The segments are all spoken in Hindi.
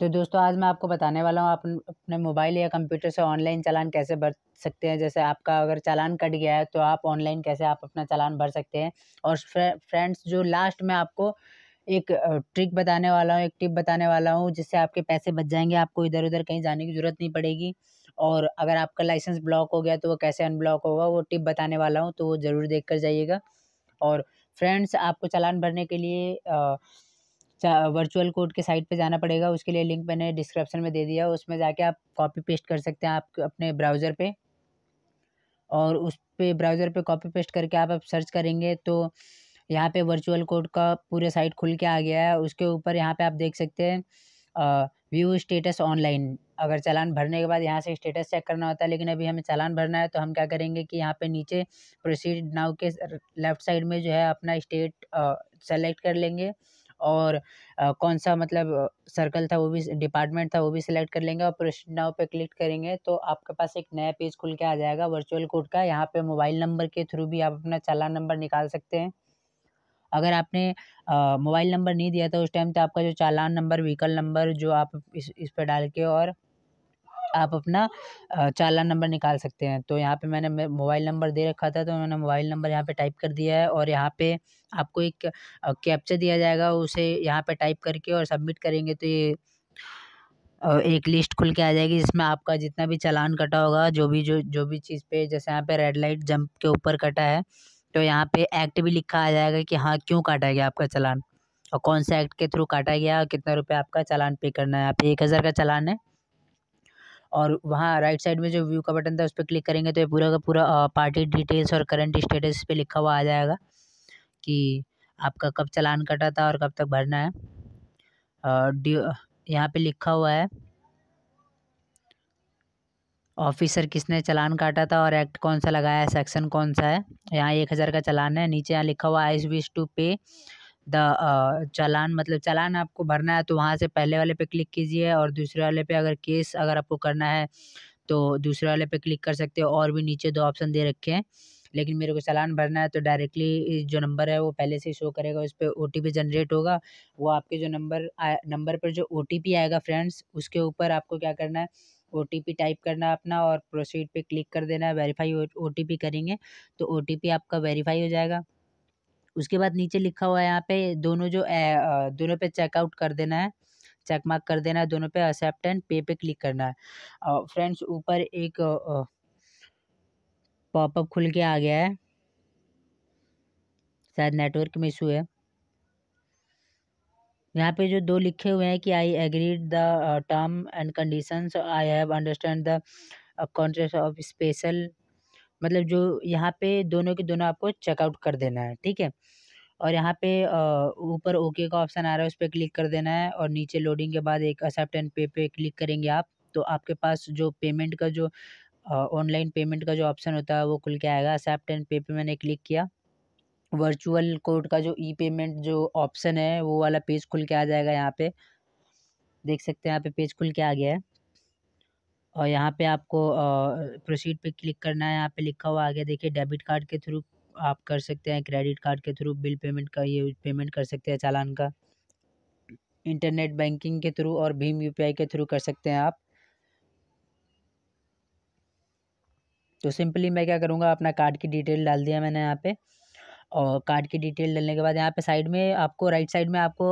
तो दोस्तों आज मैं आपको बताने वाला हूँ आप अपने मोबाइल या कंप्यूटर से ऑनलाइन चालान कैसे भर सकते हैं जैसे आपका अगर चालान कट गया है तो आप ऑनलाइन कैसे आप अपना चालान भर सकते हैं और फ्रेंड्स जो लास्ट में आपको एक ट्रिक बताने वाला हूँ एक टिप बताने वाला हूँ जिससे आपके पैसे बच जाएंगे आपको इधर उधर कहीं जाने की ज़रूरत नहीं पड़ेगी और अगर आपका लाइसेंस ब्लॉक हो गया तो वो कैसे अनब्लॉक होगा वो टिप बताने वाला हूँ तो वो ज़रूर देख कर जाइएगा और फ्रेंड्स आपको चालान भरने के लिए आ, वर्चुअल कोड के साइट पे जाना पड़ेगा उसके लिए लिंक मैंने डिस्क्रिप्शन में दे दिया उसमें जाके आप कॉपी पेस्ट कर सकते हैं आप अपने ब्राउज़र पे और उस पर ब्राउज़र पे कॉपी पेस्ट करके आप, अब सर्च करेंगे तो यहाँ पे वर्चुअल कोड का पूरे साइट खुल के आ गया है उसके ऊपर यहाँ पे आप देख सकते हैं व्यू स्टेटस ऑनलाइन अगर चालान भरने के बाद यहाँ से स्टेटस चेक करना होता है लेकिन अभी हमें चालान भरना है तो हम क्या करेंगे कि यहाँ पे नीचे प्रोसीड नाउ के लेफ़्ट साइड में जो है अपना स्टेट सेलेक्ट कर लेंगे और कौन सा मतलब सर्कल था वो भी डिपार्टमेंट था वो भी सिलेक्ट कर लेंगे और प्रश्न नाव पे क्लिक करेंगे तो आपके पास एक नया पेज खुल के आ जाएगा वर्चुअल कोड का यहाँ पे मोबाइल नंबर के थ्रू भी आप अपना चालान नंबर निकाल सकते हैं अगर आपने मोबाइल नंबर नहीं दिया था उस टाइम तो आपका जो चालान नंबर व्हीकल नंबर जो आप इस इस पर डाल के और आप अपना चालान नंबर निकाल सकते हैं तो यहाँ पे मैंने मोबाइल नंबर दे रखा था तो मैंने मोबाइल नंबर यहाँ पे टाइप कर दिया है और यहाँ पे आपको एक कैप्चर दिया जाएगा उसे यहाँ पे टाइप करके और सबमिट करेंगे तो ये एक लिस्ट खुल के आ जाएगी जिसमें आपका जितना भी चालान कटा होगा जो भी जो जो भी चीज़ पे जैसे यहाँ पे रेड लाइट जंप के ऊपर कटा है तो यहाँ पे एक्ट भी लिखा आ जाएगा कि हाँ क्यों काटा गया आपका चालान और कौन से एक्ट के थ्रू काटा गया और कितना रुपये आपका चालान पे करना है यहाँ पे एक हज़ार का चालान है और वहाँ राइट साइड में जो व्यू का बटन था उस पर क्लिक करेंगे तो ये पूरा का पूरा पार्टी डिटेल्स और करंट स्टेटस पे लिखा हुआ आ जाएगा कि आपका कब चलान कटा था और कब तक भरना है और ड्यू यहाँ पे लिखा हुआ है ऑफिसर किसने चलान काटा था और एक्ट कौन सा लगाया है सेक्शन कौन सा है यहाँ एक हज़ार का चलान है नीचे यहाँ लिखा हुआ I wish to pay the challan मतलब चालान आपको भरना है तो वहाँ से पहले वाले पे क्लिक कीजिए और दूसरे वाले पे अगर केस अगर आपको करना है तो दूसरे वाले पे क्लिक कर सकते हो और भी नीचे दो ऑप्शन दे रखे हैं लेकिन मेरे को चालान भरना है तो डायरेक्टली जो नंबर है वो पहले से ही शो करेगा उस पर ओ जनरेट होगा वो आपके जो नंबर नंबर पर जो ओ आएगा फ्रेंड्स उसके ऊपर आपको क्या करना है ओ टाइप करना अपना और प्रोसीड पे क्लिक कर देना है वेरीफाई ओ करेंगे तो ओ आपका वेरीफाई हो जाएगा उसके बाद नीचे लिखा हुआ है यहाँ पे दोनों जो ए, दोनों पे चेकआउट कर देना है चेक मार्क कर देना है दोनों पे एक्सेप्ट एंड पे पे क्लिक करना है फ्रेंड्स ऊपर एक पॉपअप खुल के आ गया है शायद नेटवर्क में इशू है यहाँ पे जो दो लिखे हुए हैं कि I agreed the term and conditions I have understand the contracts of special मतलब जो यहाँ पे दोनों के दोनों आपको चेकआउट कर देना है ठीक है और यहाँ पे uh, ऊपर ओके का ऑप्शन आ रहा है उस पर क्लिक कर देना है और नीचे लोडिंग के बाद एक एक्सेप्ट एंड पे पे क्लिक करेंगे आप तो आपके पास जो पेमेंट का जो ऑनलाइन पेमेंट का जो ऑप्शन होता है वो खुल के आएगा एक्सेप्ट एंड पे पे मैंने क्लिक किया वर्चुअल कोड का जो ई पेमेंट जो ऑप्शन है वो वाला पेज खुल के आ जाएगा यहाँ पे देख सकते हैं यहाँ पे पेज खुल के आ गया है और यहाँ पे आपको प्रोसीड पे क्लिक करना है यहाँ पे लिखा हुआ आ गया देखिए डेबिट कार्ड के थ्रू आप कर सकते हैं क्रेडिट कार्ड के थ्रू बिल पेमेंट का ये पेमेंट कर सकते हैं चालान का इंटरनेट बैंकिंग के थ्रू और भीम यू के थ्रू कर सकते हैं आप तो सिंपली मैं क्या करूँगा अपना कार्ड की डिटेल डाल दिया मैंने यहाँ पे और कार्ड की डिटेल डालने के बाद यहाँ पे साइड में आपको राइट साइड में आपको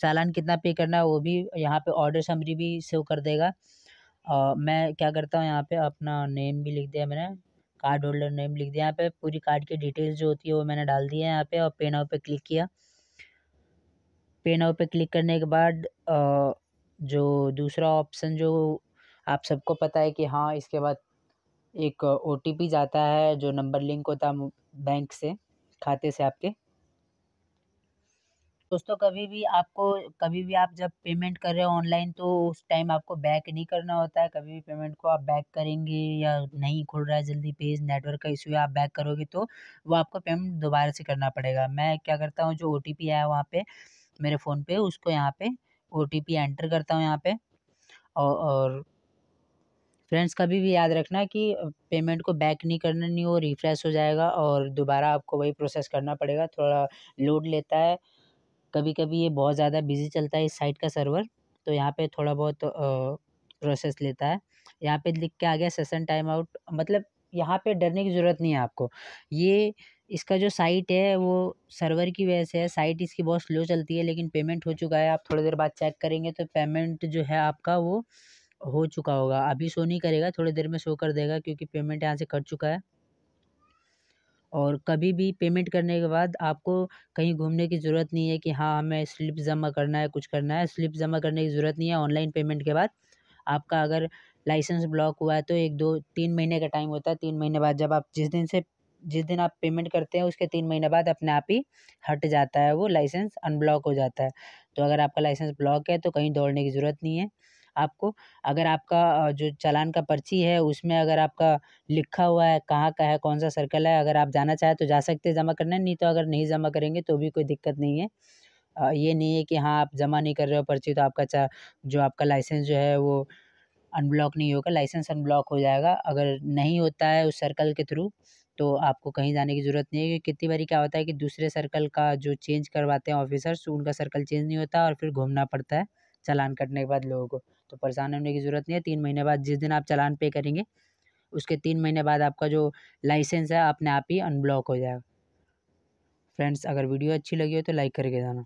चालान कितना पे करना है वो भी यहाँ पे ऑर्डर समरी भी सेव कर देगा और मैं क्या करता हूँ यहाँ पे अपना नेम भी लिख दिया मैंने कार्ड होल्डर नेम लिख दिया यहाँ पे पूरी कार्ड की डिटेल्स जो होती है वो मैंने डाल दिया है यहाँ पर और पे नाव पर क्लिक किया पे नाव पर क्लिक करने के बाद जो दूसरा ऑप्शन जो आप सबको पता है कि हाँ इसके बाद एक ओ टी पी जाता है जो नंबर लिंक होता है बैंक से खाते से आपके दोस्तों कभी भी आपको कभी भी आप जब पेमेंट कर रहे हो ऑनलाइन तो उस टाइम आपको बैक नहीं करना होता है कभी भी पेमेंट को आप बैक करेंगे या नहीं खुल रहा है जल्दी पेज नेटवर्क का इशू है आप बैक करोगे तो वो आपको पेमेंट दोबारा से करना पड़ेगा मैं क्या करता हूँ जो ओ टी पी आया वहाँ पर मेरे फ़ोन पे उसको यहाँ पे ओ टी पी एंटर करता हूँ यहाँ पर और, और फ्रेंड्स कभी भी याद रखना कि पेमेंट को बैक नहीं करना नहीं वो रिफ्रेश हो जाएगा और दोबारा आपको वही प्रोसेस करना पड़ेगा थोड़ा लोड लेता है कभी कभी ये बहुत ज़्यादा बिज़ी चलता है इस साइट का सर्वर तो यहाँ पे थोड़ा बहुत प्रोसेस लेता है यहाँ पे लिख के आ गया सेशन टाइम आउट मतलब यहाँ पे डरने की ज़रूरत नहीं है आपको ये इसका जो साइट है वो सर्वर की वजह से है साइट इसकी बहुत स्लो चलती है लेकिन पेमेंट हो चुका है आप थोड़ी देर बाद चेक करेंगे तो पेमेंट जो है आपका वो हो चुका होगा अभी शो नहीं करेगा थोड़ी देर में शो कर देगा क्योंकि पेमेंट यहाँ से कट चुका है और कभी भी पेमेंट करने के बाद आपको कहीं घूमने की ज़रूरत नहीं है कि हाँ हमें स्लिप जमा करना है कुछ करना है स्लिप जमा करने की ज़रूरत नहीं है ऑनलाइन पेमेंट के बाद आपका अगर लाइसेंस ब्लॉक हुआ है तो एक दो तीन महीने का टाइम होता है तीन महीने बाद जब आप जिस दिन से जिस दिन आप पेमेंट करते हैं उसके तीन महीने बाद अपने आप ही हट जाता है वो लाइसेंस अनब्लॉक हो जाता है तो अगर आपका लाइसेंस ब्लॉक है तो कहीं दौड़ने की ज़रूरत नहीं है आपको अगर आपका जो चालान का पर्ची है उसमें अगर आपका लिखा हुआ है कहाँ का है कौन सा सर्कल है अगर आप जाना चाहें तो जा सकते हैं जमा करने नहीं तो अगर नहीं जमा करेंगे तो भी कोई दिक्कत नहीं है ये नहीं है कि हाँ आप जमा नहीं कर रहे हो पर्ची तो आपका चा जो आपका लाइसेंस जो है वो अनब्लॉक नहीं होगा लाइसेंस अनब्लॉक हो जाएगा अगर नहीं होता है उस सर्कल के थ्रू तो आपको कहीं जाने की ज़रूरत नहीं है क्योंकि कितनी बारी क्या होता है कि दूसरे सर्कल का जो चेंज करवाते हैं ऑफिसर्स उनका सर्कल चेंज नहीं होता और फिर घूमना पड़ता है चालान कटने के बाद लोगों को तो परेशान होने की ज़रूरत नहीं है तीन महीने बाद जिस दिन आप चालान पे करेंगे उसके तीन महीने बाद आपका जो लाइसेंस है अपने आप ही अनब्लॉक हो जाएगा फ्रेंड्स अगर वीडियो अच्छी लगी हो तो लाइक करके जाना